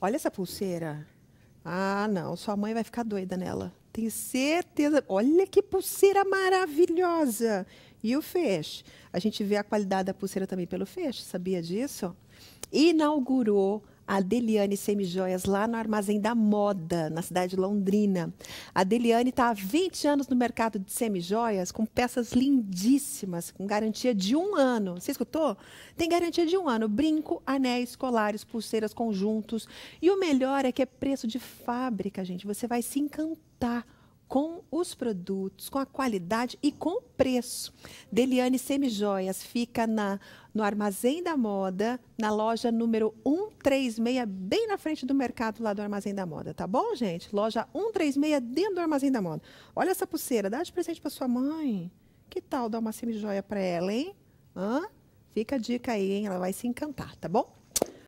Olha essa pulseira. Ah, não, sua mãe vai ficar doida nela. Tenho certeza. Olha que pulseira maravilhosa! E o feixe. A gente vê a qualidade da pulseira também pelo feixe, sabia disso? Inaugurou a Deliane Semijoias, lá no Armazém da Moda, na cidade de Londrina. A Deliane está há 20 anos no mercado de semijoias, com peças lindíssimas, com garantia de um ano. Você escutou? Tem garantia de um ano. Brinco, anéis, colares, pulseiras, conjuntos. E o melhor é que é preço de fábrica, gente. Você vai se encantar com os produtos, com a qualidade e com o preço. Deliane Semijoias fica na, no Armazém da Moda, na loja número 136, bem na frente do mercado lá do Armazém da Moda, tá bom, gente? Loja 136 dentro do Armazém da Moda. Olha essa pulseira, dá de presente para sua mãe. Que tal dar uma semijoia para ela, hein? Hã? Fica a dica aí, hein? Ela vai se encantar, tá bom?